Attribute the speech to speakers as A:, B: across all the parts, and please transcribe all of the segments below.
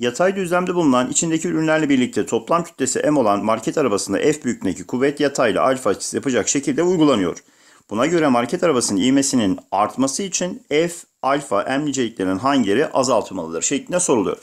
A: Yatay düzlemde bulunan içindeki ürünlerle birlikte toplam kütlesi M olan market arabasında F büyüklüğündeki kuvvet yatayla alfa açısı yapacak şekilde uygulanıyor. Buna göre market arabasının iğmesinin artması için F, alfa, M niceliklerinin hangileri azaltılmalıdır şeklinde soruluyor.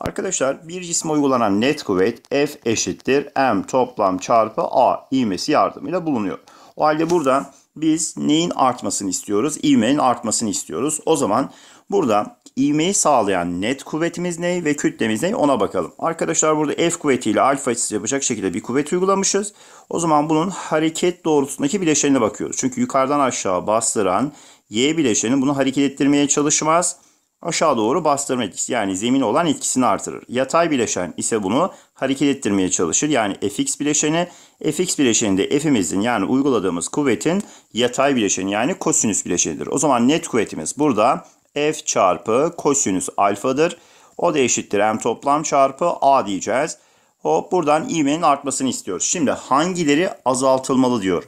A: Arkadaşlar bir cisme uygulanan net kuvvet F eşittir M toplam çarpı A iğmesi yardımıyla bulunuyor. O halde burada biz neyin artmasını istiyoruz? İğmenin artmasını istiyoruz. O zaman burada ivmeyi e sağlayan net kuvvetimiz ne ve kütlemiz ne ona bakalım. Arkadaşlar burada F kuvvetiyle alfa açısı yapacak şekilde bir kuvvet uygulamışız. O zaman bunun hareket doğrultusundaki bileşenine bakıyoruz. Çünkü yukarıdan aşağı bastıran Y bileşeni bunu hareket ettirmeye çalışmaz. Aşağı doğru bastırma etkisi yani zemin olan etkisini artırır. Yatay bileşen ise bunu hareket ettirmeye çalışır. Yani fx bileşeni, fx bileşeninde f'imizin yani uyguladığımız kuvvetin yatay bileşeni yani kosinüs bileşenidir. O zaman net kuvvetimiz burada f çarpı kosinüs alfadır. O da eşittir m toplam çarpı a diyeceğiz. Hop buradan ivmenin artmasını istiyoruz. Şimdi hangileri azaltılmalı diyor.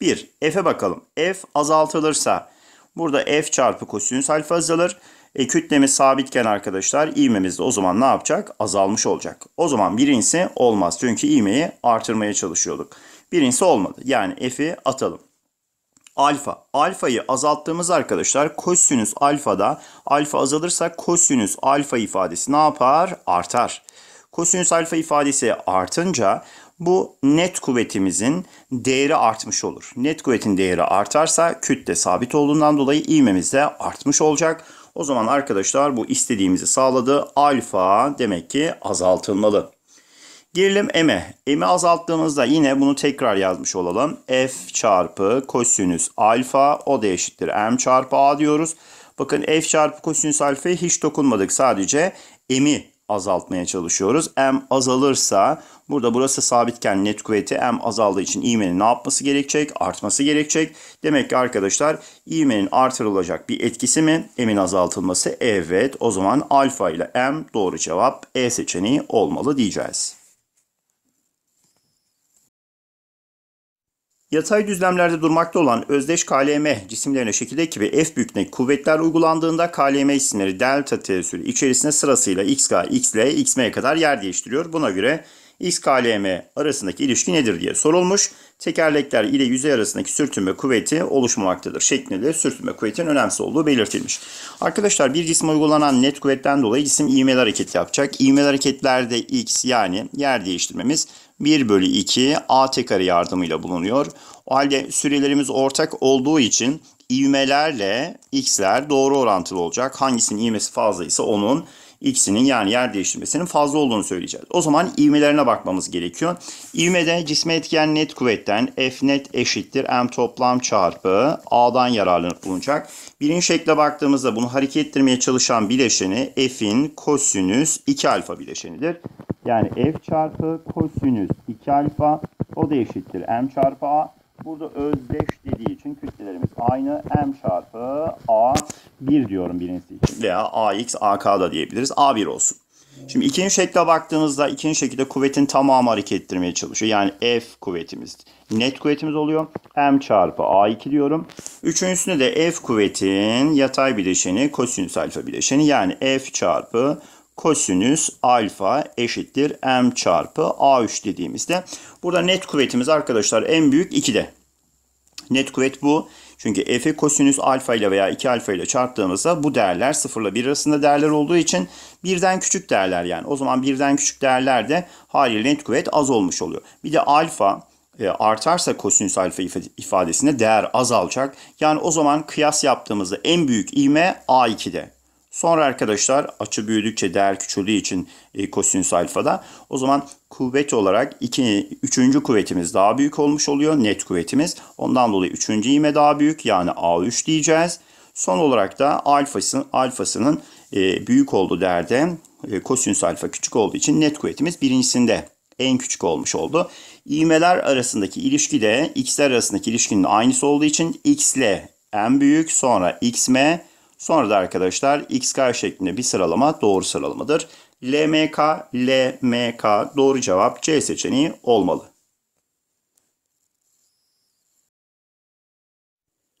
A: 1. F'e bakalım. F azaltılırsa burada F çarpı kosinüs alfa azalır. E, kütlemi sabitken arkadaşlar ivmemiz de o zaman ne yapacak? Azalmış olacak. O zaman birincisi olmaz. Çünkü ivmeyi artırmaya çalışıyorduk. Birincisi olmadı. Yani F'i atalım alfa. Alfayı azalttığımız arkadaşlar kosinüs alfada alfa azalırsa kosinüs alfa ifadesi ne yapar? Artar. Kosinüs alfa ifadesi artınca bu net kuvvetimizin değeri artmış olur. Net kuvvetin değeri artarsa kütle sabit olduğundan dolayı ivmemiz de artmış olacak. O zaman arkadaşlar bu istediğimizi sağladı. Alfa demek ki azaltılmalı. Gelelim m'e. M'i azalttığımızda yine bunu tekrar yazmış olalım. F çarpı kosinüs alfa o da eşittir. M çarpı A diyoruz. Bakın F çarpı kosinüs alfaya hiç dokunmadık. Sadece m'i azaltmaya çalışıyoruz. M azalırsa burada burası sabitken net kuvveti M azaldığı için ivmenin ne yapması gerekecek? Artması gerekecek. Demek ki arkadaşlar ivmenin artırılacak bir etkisi mi? M'in azaltılması evet. O zaman alfa ile M doğru cevap E seçeneği olmalı diyeceğiz. Yatay düzlemlerde durmakta olan özdeş KLM cisimlerine şekil ekibi F büyüklüğündeki kuvvetler uygulandığında KLM cisimleri delta teessürü içerisinde sırasıyla XK, XL, XM'ye kadar yer değiştiriyor. Buna göre XKLM arasındaki ilişki nedir diye sorulmuş. Tekerlekler ile yüzey arasındaki sürtünme kuvveti oluşmamaktadır şeklinde sürtünme kuvvetinin önemsiz olduğu belirtilmiş. Arkadaşlar bir cisme uygulanan net kuvvetten dolayı cisim ivmeli hareket yapacak. İğmeli hareketlerde X yani yer değiştirmemiz 1 bölü 2 AT kare yardımıyla bulunuyor. O halde sürelerimiz ortak olduğu için ivmelerle x'ler doğru orantılı olacak. Hangisinin ivmesi fazlaysa onun x'inin yani yer değiştirmesinin fazla olduğunu söyleyeceğiz. O zaman ivmelerine bakmamız gerekiyor. İvmede cisme etken net kuvvetten F net eşittir M toplam çarpı A'dan yararlanıp bulunacak. Birinci şekle baktığımızda bunu hareket ettirmeye çalışan bileşeni F'in kosinüs 2 alfa bileşenidir. Yani F çarpı kosinüs 2 alfa o da eşittir M çarpı A. Burada özdeş dediği için kütlelerimiz aynı. M çarpı A1 diyorum birincisi için. Veya AX, AK da diyebiliriz. A1 olsun. Şimdi ikinci şekle baktığınızda ikinci şekilde kuvvetin tamamı hareket ettirmeye çalışıyor. Yani F kuvvetimiz net kuvvetimiz oluyor. M çarpı A2 diyorum. Üçüncüsünde de F kuvvetin yatay bileşeni kosinüs alfa bileşeni yani F çarpı kosinüs alfa eşittir m çarpı a3 dediğimizde burada net kuvvetimiz arkadaşlar en büyük 2'de. Net kuvvet bu. Çünkü f kosinüs alfa ile veya 2 alfa ile çarptığımızda bu değerler 0 ile 1 arasında değerler olduğu için birden küçük değerler yani. O zaman birden küçük değerlerde haliyle net kuvvet az olmuş oluyor. Bir de alfa e, artarsa kosinüs alfa ifadesinde değer azalacak. Yani o zaman kıyas yaptığımızda en büyük ivme A2'de. Sonra arkadaşlar açı büyüdükçe değer küçüldüğü için e, kosinüs alfada o zaman kuvvet olarak iki, üçüncü kuvvetimiz daha büyük olmuş oluyor net kuvvetimiz. Ondan dolayı üçüncü ivme daha büyük yani A3 diyeceğiz. Son olarak da alfasının, alfasının e, büyük olduğu değerde e, kosinüs alfa küçük olduğu için net kuvvetimiz birincisinde en küçük olmuş oldu. İğmeler arasındaki ilişki de x'ler arasındaki ilişkinin aynısı olduğu için x ile en büyük sonra xm Sonra da arkadaşlar XK şeklinde bir sıralama doğru sıralamadır. LMK, LMK doğru cevap C seçeneği olmalı.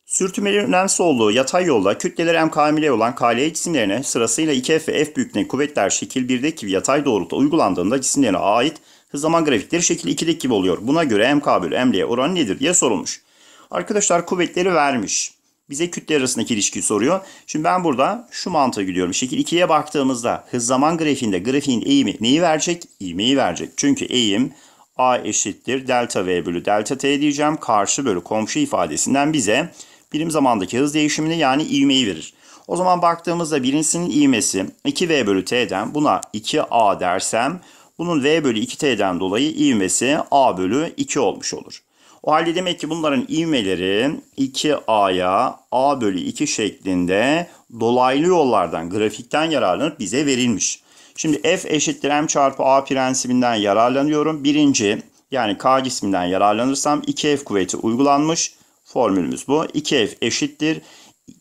A: Sürtünmenin önemsiz olduğu yatay yolda kütleleri M kamile olan KL cisimlerine sırasıyla 2F ve F büyüklüğünde kuvvetler şekil 1'deki gibi yatay doğrultuda uygulandığında cisimlerine ait hız zaman grafikleri şekil 2'deki gibi oluyor. Buna göre MK bölü ML'ye oranı nedir diye sorulmuş. Arkadaşlar kuvvetleri vermiş bize kütle arasındaki ilişkiyi soruyor. Şimdi ben burada şu mantığa gidiyorum. Şekil 2'ye baktığımızda hız zaman grafiğinde grafiğin eğimi neyi verecek? İğmeyi verecek. Çünkü eğim A eşittir delta V bölü delta T diyeceğim. Karşı bölü komşu ifadesinden bize birim zamandaki hız değişimini yani ivmeyi verir. O zaman baktığımızda birincisinin ivmesi 2V bölü T'den buna 2A dersem bunun V bölü 2T'den dolayı ivmesi A bölü 2 olmuş olur. O halde demek ki bunların ivmeleri 2A'ya A bölü 2 şeklinde dolaylı yollardan grafikten yararlanıp bize verilmiş. Şimdi F eşittir M çarpı A prensibinden yararlanıyorum. Birinci yani K cisminden yararlanırsam 2F kuvveti uygulanmış. Formülümüz bu. 2F eşittir.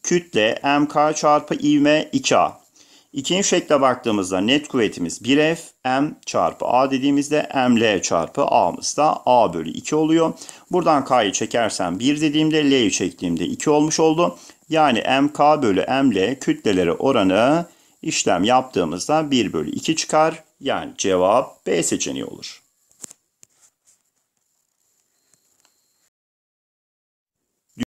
A: Kütle MK çarpı ivme 2A. İkinci şekle baktığımızda net kuvvetimiz 1F M çarpı A dediğimizde m l çarpı A'mız da A bölü 2 oluyor. Buradan K'yı çekersem 1 dediğimde L'yi çektiğimde 2 olmuş oldu. Yani MK bölü m l kütleleri oranı işlem yaptığımızda 1 bölü 2 çıkar. Yani cevap B seçeneği olur.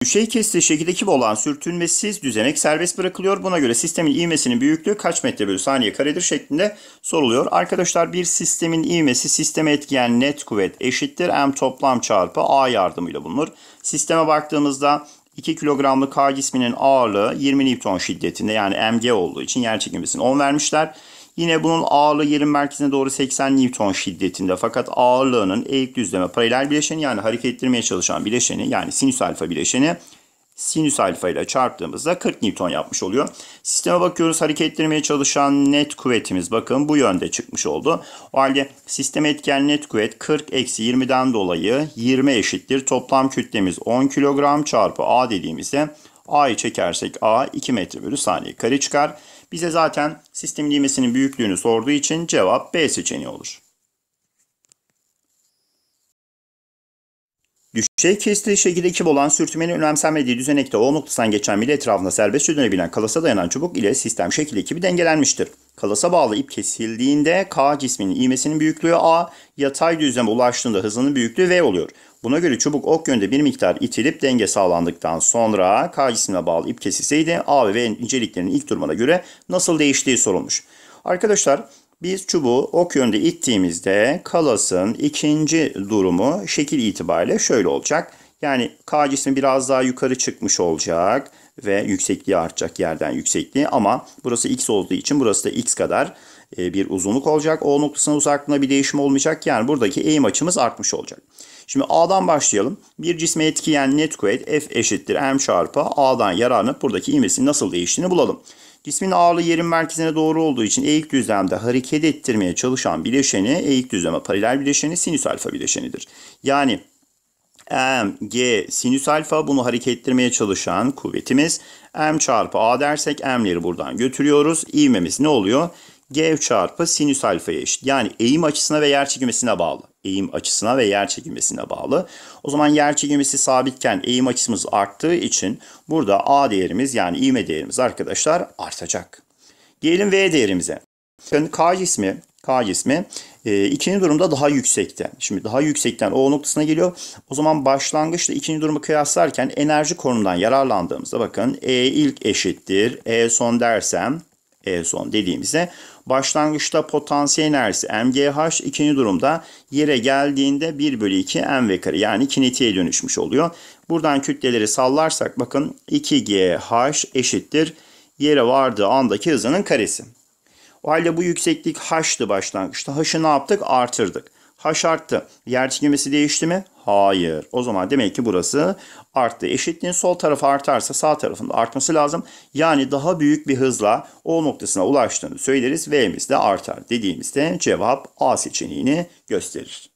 A: Düşey kesti şekildeki olan sürtünmesiz düzenek serbest bırakılıyor. Buna göre sistemin ivmesinin büyüklüğü kaç metre bölü saniye karedir şeklinde soruluyor. Arkadaşlar bir sistemin ivmesi sisteme etkileyen net kuvvet eşittir. M toplam çarpı A yardımıyla bulunur. Sisteme baktığımızda 2 kilogramlık K cisminin ağırlığı 20 Newton şiddetinde yani mg olduğu için yer çekimcisine 10 vermişler. Yine bunun ağırlığı yerin merkezine doğru 80 Newton şiddetinde fakat ağırlığının eğik düzleme paralel bileşeni yani hareket ettirmeye çalışan bileşeni yani sinüs alfa bileşeni sinüs alfa ile çarptığımızda 40 Newton yapmış oluyor. Sisteme bakıyoruz hareketlenmeye çalışan net kuvvetimiz bakın bu yönde çıkmış oldu. O halde sistem etken net kuvvet 40 eksi 20'den dolayı 20 eşittir. Toplam kütlemiz 10 kilogram çarpı A dediğimizde A'yı çekersek A 2 metre bölü saniye kare çıkar. Bize zaten sistem ivmesinin büyüklüğünü sorduğu için cevap B seçeneği olur. Düşey kestiği şekilde ekip olan sürtünmenin önemsenmediği düzenekte O noktasından geçen mil etrafında serbest dönebilen kalasa dayanan çubuk ile sistem şekil ekibi dengelenmiştir. Kalasa bağlı ip kesildiğinde K cisminin iğmesinin büyüklüğü A, yatay düzleme ulaştığında hızının büyüklüğü V oluyor. Buna göre çubuk ok yönde bir miktar itilip denge sağlandıktan sonra K cisimine bağlı ip kesilseydi A ve V inceliklerinin ilk durumuna göre nasıl değiştiği sorulmuş. Arkadaşlar biz çubuğu ok yönde ittiğimizde kalasın ikinci durumu şekil itibariyle şöyle olacak. Yani K cismi biraz daha yukarı çıkmış olacak ve yüksekliği artacak yerden yüksekliği ama burası x olduğu için burası da x kadar e, bir uzunluk olacak. O noktasının uzaklığında bir değişim olmayacak. Yani buradaki eğim açımız artmış olacak. Şimdi A'dan başlayalım. Bir cisme etkileyen net kuvvet F eşittir M çarpı A'dan yararlanıp buradaki ivmesinin nasıl değiştiğini bulalım. Cismin ağırlığı yerin merkezine doğru olduğu için eğik düzlemde hareket ettirmeye çalışan bileşeni eğik düzleme paralel bileşeni sinüs alfa bileşenidir. Yani M, G, sinüs alfa bunu hareket ettirmeye çalışan kuvvetimiz. M çarpı A dersek M'leri buradan götürüyoruz. İvmemiz ne oluyor? G çarpı sinüs alfaya eşit. Yani eğim açısına ve yer çekilmesine bağlı. Eğim açısına ve yer çekilmesine bağlı. O zaman yer çekilmesi sabitken eğim açımız arttığı için burada A değerimiz yani ivme değerimiz arkadaşlar artacak. Gelin V değerimize. Bakın K cismi, K cismi e, ikinci durumda daha yüksekten. Şimdi daha yüksekten O noktasına geliyor. O zaman başlangıçta ikinci durumu kıyaslarken enerji konumundan yararlandığımızda bakın E ilk eşittir. E son dersem en son dediğimizde başlangıçta potansiyel enerjisi MGH ikinci durumda yere geldiğinde 1 bölü 2 MV kare yani kinetiğe dönüşmüş oluyor. Buradan kütleleri sallarsak bakın 2GH eşittir yere vardığı andaki hızının karesi. O halde bu yükseklik h'tı başlangıçta. H'ı ne yaptık? Artırdık h arttı. Yer çekimesi değişti mi? Hayır. O zaman demek ki burası arttı. Eşitliğin sol tarafı artarsa sağ tarafında artması lazım. Yani daha büyük bir hızla O noktasına ulaştığını söyleriz. V'miz de artar dediğimizde cevap A seçeneğini gösterir.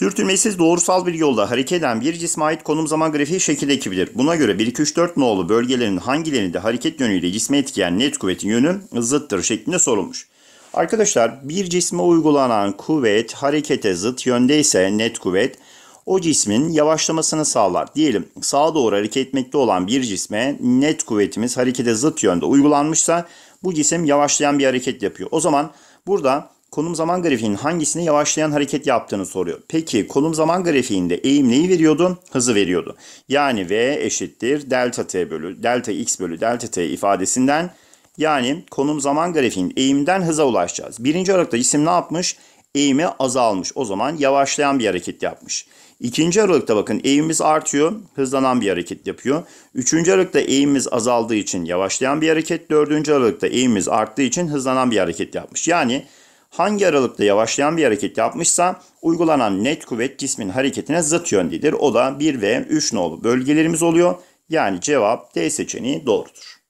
A: Sürtünmesiz doğrusal bir yolda hareket eden bir cisme ait konum zaman grafiği şekilde ekibidir. Buna göre 1, 2, 3, 4 nolu bölgelerin hangilerinde hareket yönüyle cisme etkileyen net kuvvetin yönü zıttır şeklinde sorulmuş. Arkadaşlar bir cisme uygulanan kuvvet harekete zıt yönde ise net kuvvet o cismin yavaşlamasını sağlar. Diyelim sağa doğru hareket etmekte olan bir cisme net kuvvetimiz harekete zıt yönde uygulanmışsa bu cisim yavaşlayan bir hareket yapıyor. O zaman burada konum zaman grafiğinin hangisine yavaşlayan hareket yaptığını soruyor. Peki konum zaman grafiğinde eğim neyi veriyordu? Hızı veriyordu. Yani v eşittir delta t bölü delta x bölü delta t ifadesinden yani konum zaman grafiğinin eğimden hıza ulaşacağız. Birinci aralıkta isim ne yapmış? Eğimi azalmış. O zaman yavaşlayan bir hareket yapmış. İkinci aralıkta bakın eğimimiz artıyor, hızlanan bir hareket yapıyor. Üçüncü aralıkta eğimimiz azaldığı için yavaşlayan bir hareket. Dördüncü aralıkta eğimimiz arttığı için hızlanan bir hareket yapmış. Yani hangi aralıkta yavaşlayan bir hareket yapmışsa uygulanan net kuvvet cismin hareketine zıt yöndedir. O da 1 ve 3 nolu bölgelerimiz oluyor. Yani cevap D seçeneği doğrudur.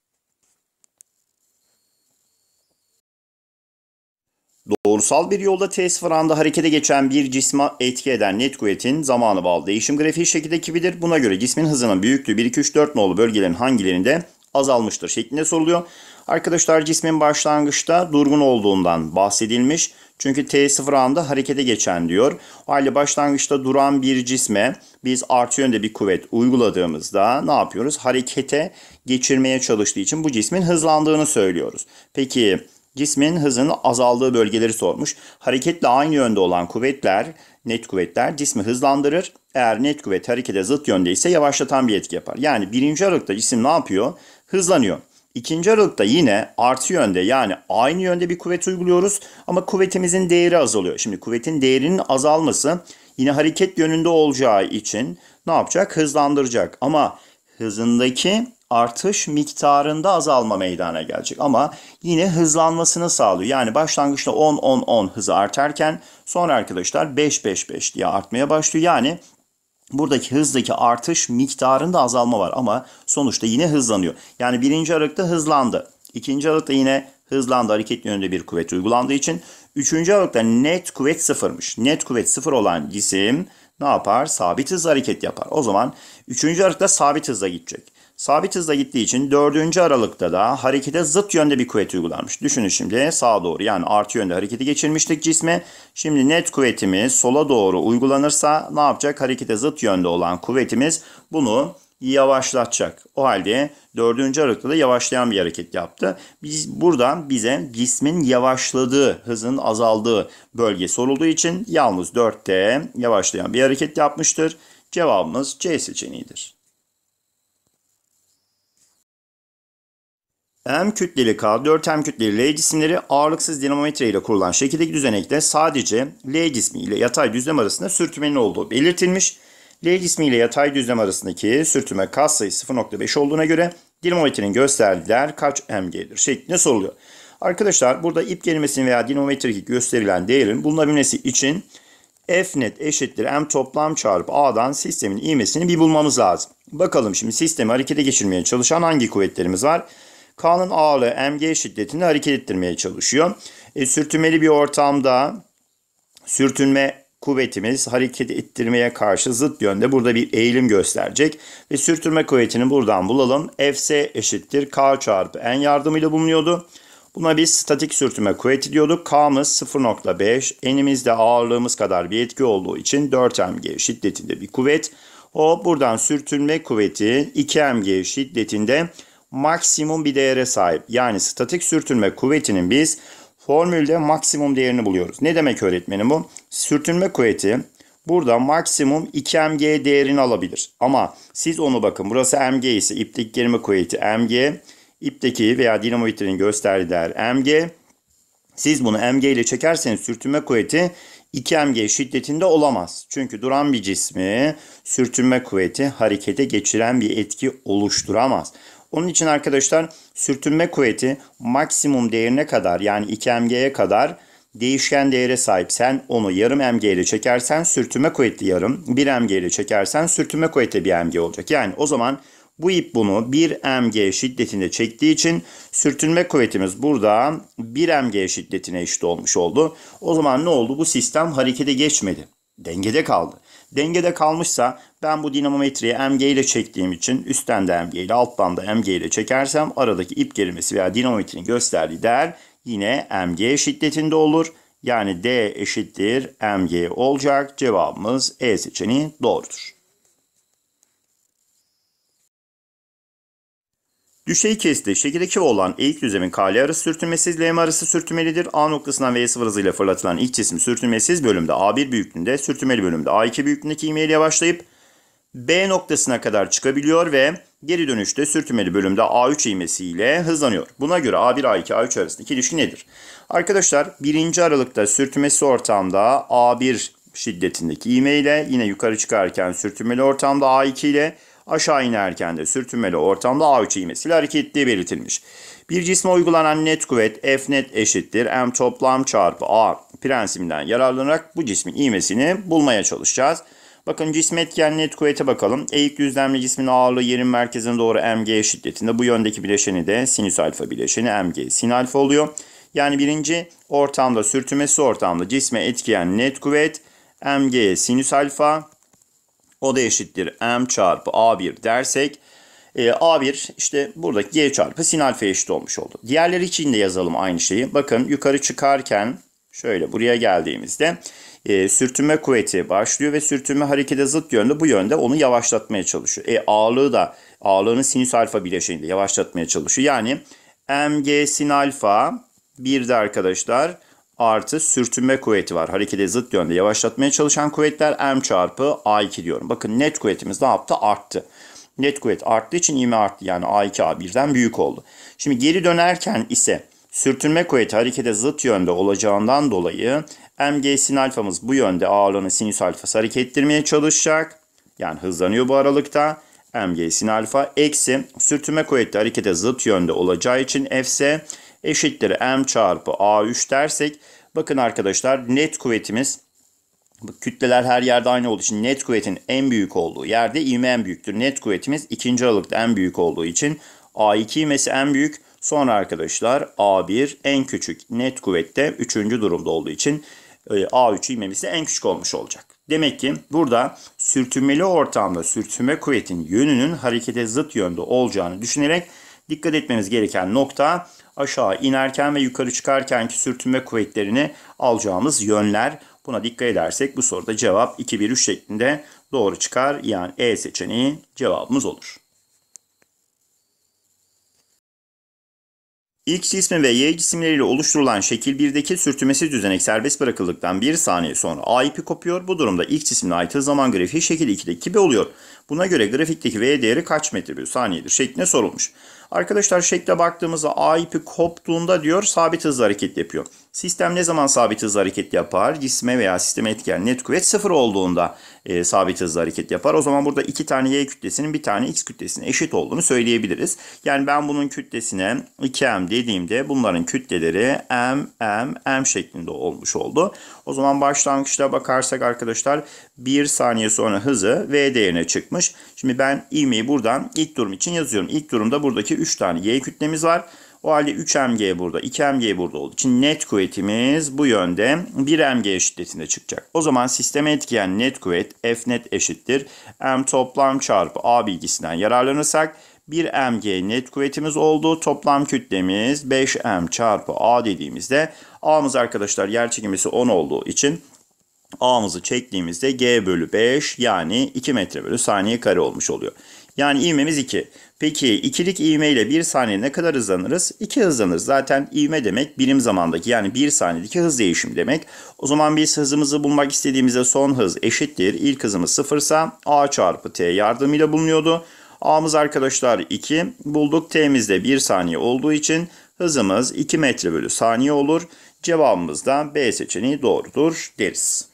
A: Doğrusal bir yolda test franda harekete geçen bir cisme etki eden net kuvvetin zamanı bağlı değişim grafiği şekildeki kibidir. Buna göre cismin hızının büyüklüğü 1, 2, 3, 4 nolu bölgelerin hangilerinde azalmıştır şeklinde soruluyor. Arkadaşlar cismin başlangıçta durgun olduğundan bahsedilmiş. Çünkü T0 anda harekete geçen diyor. O halde başlangıçta duran bir cisme biz artı yönde bir kuvvet uyguladığımızda ne yapıyoruz? Harekete geçirmeye çalıştığı için bu cismin hızlandığını söylüyoruz. Peki Cismin hızının azaldığı bölgeleri sormuş. Hareketle aynı yönde olan kuvvetler, net kuvvetler cismi hızlandırır. Eğer net kuvvet harekete zıt yönde ise yavaşlatan bir etki yapar. Yani birinci aralıkta cisim ne yapıyor? Hızlanıyor. İkinci aralıkta yine artı yönde yani aynı yönde bir kuvvet uyguluyoruz ama kuvvetimizin değeri azalıyor. Şimdi kuvvetin değerinin azalması yine hareket yönünde olacağı için ne yapacak? Hızlandıracak ama hızındaki artış miktarında azalma meydana gelecek. Ama yine hızlanmasını sağlıyor. Yani başlangıçta 10-10-10 hızı artarken sonra arkadaşlar 5-5-5 diye artmaya başlıyor. Yani buradaki hızdaki artış miktarında azalma var ama sonuçta yine hızlanıyor. Yani birinci aralıkta hızlandı. İkinci aralıkta yine hızlandı hareket yönünde bir kuvvet uygulandığı için. Üçüncü aralıkta net kuvvet sıfırmış. Net kuvvet sıfır olan cisim ne yapar? Sabit hız hareket yapar. O zaman üçüncü aralıkta sabit hızla gidecek. Sabit hızla gittiği için 4. Aralık'ta da harekete zıt yönde bir kuvvet uygulanmış. Düşünün şimdi sağa doğru yani artı yönde hareketi geçirmiştik cisme. Şimdi net kuvvetimiz sola doğru uygulanırsa ne yapacak? Harekete zıt yönde olan kuvvetimiz bunu yavaşlatacak. O halde 4. Aralık'ta da yavaşlayan bir hareket yaptı. Biz buradan bize cismin yavaşladığı, hızın azaldığı bölge sorulduğu için yalnız 4'te yavaşlayan bir hareket yapmıştır. Cevabımız C seçeneğidir. M kütleli K4 M kütleli L cisimleri ağırlıksız dinamometre ile kurulan şekildeki düzenekte sadece L cismi ile yatay düzlem arasında sürtünmenin olduğu belirtilmiş. L cismi ile yatay düzlem arasındaki sürtünme kas sayısı 0.5 olduğuna göre dinamometrenin gösterdiği değer kaç mg'dir şeklinde soruluyor. Arkadaşlar burada ip kelimesinin veya dinamometrik gösterilen değerin bulunabilmesi için F net eşittir M toplam çarpı A'dan sistemin ivmesini bir bulmamız lazım. Bakalım şimdi sistemi harekete geçirmeye çalışan hangi kuvvetlerimiz var? K'nın ağırlığı mg şiddetini hareket ettirmeye çalışıyor. E, sürtünmeli bir ortamda sürtünme kuvvetimiz hareket ettirmeye karşı zıt yönde burada bir eğilim gösterecek. Ve sürtünme kuvvetini buradan bulalım. Fs eşittir K çarpı N yardımıyla bulunuyordu. Buna biz statik sürtünme kuvveti diyorduk. K'mız 0.5, n'imiz de ağırlığımız kadar bir etki olduğu için 4 mg şiddetinde bir kuvvet. O buradan sürtünme kuvveti 2 mg şiddetinde maksimum bir değere sahip. Yani statik sürtünme kuvvetinin biz formülde maksimum değerini buluyoruz. Ne demek öğretmenim bu? Sürtünme kuvveti burada maksimum 2mg değerini alabilir. Ama siz onu bakın burası mg ise ipteki germe kuvveti mg, ipteki veya dinamometrenin gösterdiği değer mg. Siz bunu mg ile çekerseniz sürtünme kuvveti 2mg şiddetinde olamaz. Çünkü duran bir cismi sürtünme kuvveti harekete geçiren bir etki oluşturamaz. Onun için arkadaşlar sürtünme kuvveti maksimum değerine kadar yani 2mg'ye kadar değişken değere sahip. Sen onu yarım mg ile çekersen sürtünme kuvveti yarım, 1 mg ile çekersen sürtünme kuvveti 1 mg olacak. Yani o zaman bu ip bunu 1 mg şiddetinde çektiği için sürtünme kuvvetimiz burada 1 mg şiddetine eşit olmuş oldu. O zaman ne oldu? Bu sistem harekete geçmedi dengede kaldı. Dengede kalmışsa ben bu dinamometreyi MG ile çektiğim için üstten de MG ile alttan da MG ile çekersem aradaki ip gerilmesi veya dinamometrenin gösterdiği değer yine MG şiddetinde olur. Yani D eşittir MG olacak. Cevabımız E seçeneği doğrudur. Düşey kesti şekil 2 olan eğik düzemin KL arası sürtünmesiz, LM arası sürtünmelidir. A noktasından v sıfır hızıyla fırlatılan ilk cisim sürtünmesiz bölümde A1 büyüklüğünde, sürtünmeli bölümde A2 büyüklüğündeki ivmeyle başlayıp B noktasına kadar çıkabiliyor ve geri dönüşte sürtünmeli bölümde A3 ivmesiyle hızlanıyor. Buna göre A1, A2, A3 arasındaki ilişki nedir? Arkadaşlar birinci aralıkta sürtünmesi ortamda A1 şiddetindeki ivme ile yine yukarı çıkarken sürtünmeli ortamda A2 ile aşağı inerken de sürtünmeli ortamda A3 ivmesiyle hareket ettiği belirtilmiş. Bir cisme uygulanan net kuvvet F net eşittir M toplam çarpı A prensibinden yararlanarak bu cismin ivmesini bulmaya çalışacağız. Bakın cism etken net kuvvete bakalım. Eğik düzlemli cismin ağırlığı yerin merkezine doğru mg şiddetinde. Bu yöndeki bileşeni de sinüs alfa bileşeni mg sin alfa oluyor. Yani birinci ortamda sürtünmesi ortamda cisme etkileyen net kuvvet mg sinüs alfa o da eşittir m çarpı a1 dersek e, a1 işte buradaki g çarpı sin alfa eşit olmuş oldu. Diğerleri için de yazalım aynı şeyi. Bakın yukarı çıkarken şöyle buraya geldiğimizde e, sürtünme kuvveti başlıyor ve sürtünme harekete zıt yönde bu yönde onu yavaşlatmaya çalışıyor. E ağırlığı da ağırlığının sinüs alfa bileşeninde yavaşlatmaya çalışıyor. Yani mg sin alfa 1'de arkadaşlar artı sürtünme kuvveti var. Harekete zıt yönde yavaşlatmaya çalışan kuvvetler M çarpı A2 diyorum. Bakın net kuvvetimiz ne yaptı? Arttı. Net kuvvet arttığı için ivme arttı. Yani A2 A1'den büyük oldu. Şimdi geri dönerken ise sürtünme kuvveti harekete zıt yönde olacağından dolayı mg sin alfamız bu yönde ağırlığını sinüs alfası hareket ettirmeye çalışacak. Yani hızlanıyor bu aralıkta. mg sin alfa eksi sürtünme kuvveti harekete zıt yönde olacağı için f ise eşittir m çarpı a3 dersek bakın arkadaşlar net kuvvetimiz kütleler her yerde aynı olduğu için net kuvvetin en büyük olduğu yerde ivme en büyüktür. Net kuvvetimiz ikinci aralıkta en büyük olduğu için A2 ivmesi en büyük. Sonra arkadaşlar A1 en küçük net kuvvette üçüncü durumda olduğu için e, A3 ivmemiz en küçük olmuş olacak. Demek ki burada sürtünmeli ortamda sürtünme kuvvetin yönünün harekete zıt yönde olacağını düşünerek dikkat etmemiz gereken nokta aşağı inerken ve yukarı çıkarkenki sürtünme kuvvetlerini alacağımız yönler. Buna dikkat edersek bu soruda cevap 2-1-3 şeklinde doğru çıkar. Yani E seçeneği cevabımız olur. X cismi ve Y cisimleriyle oluşturulan şekil 1'deki sürtünmesiz düzenek serbest bırakıldıktan 1 saniye sonra A ipi kopuyor. Bu durumda X cisimine ait zaman grafiği şekil 2'deki gibi oluyor. Buna göre grafikteki V değeri kaç metre bir saniyedir şeklinde sorulmuş. Arkadaşlar şekle baktığımızda A ipi koptuğunda diyor sabit hızla hareket yapıyor. Sistem ne zaman sabit hızla hareket yapar? Cisme veya sisteme etkileyen net kuvvet sıfır olduğunda e, sabit hızla hareket yapar. O zaman burada iki tane Y kütlesinin bir tane X kütlesinin eşit olduğunu söyleyebiliriz. Yani ben bunun kütlesine 2M dediğimde bunların kütleleri M, M, M şeklinde olmuş oldu. O zaman başlangıçta bakarsak arkadaşlar 1 saniye sonra hızı V değerine çıkmış. Şimdi ben ivmeyi buradan ilk durum için yazıyorum. İlk durumda buradaki 3 tane Y kütlemiz var. O halde 3 mg burada, 2 mg burada olduğu için net kuvvetimiz bu yönde 1 mg şiddetinde çıkacak. O zaman sisteme etkileyen net kuvvet F net eşittir. M toplam çarpı A bilgisinden yararlanırsak 1 mg net kuvvetimiz oldu. Toplam kütlemiz 5m çarpı A dediğimizde A'mız arkadaşlar yer çekimisi 10 olduğu için A'mızı çektiğimizde G bölü 5 yani 2 metre bölü saniye kare olmuş oluyor. Yani ivmemiz 2. Peki ikilik ivme ile bir saniye ne kadar hızlanırız? İki hızlanırız. Zaten ivme demek birim zamandaki yani bir saniyedeki hız değişimi demek. O zaman biz hızımızı bulmak istediğimizde son hız eşittir. İlk hızımız sıfırsa a çarpı t yardımıyla bulunuyordu. A'mız arkadaşlar 2 bulduk. T'miz de 1 saniye olduğu için hızımız 2 metre bölü saniye olur. Cevabımız da B seçeneği doğrudur deriz.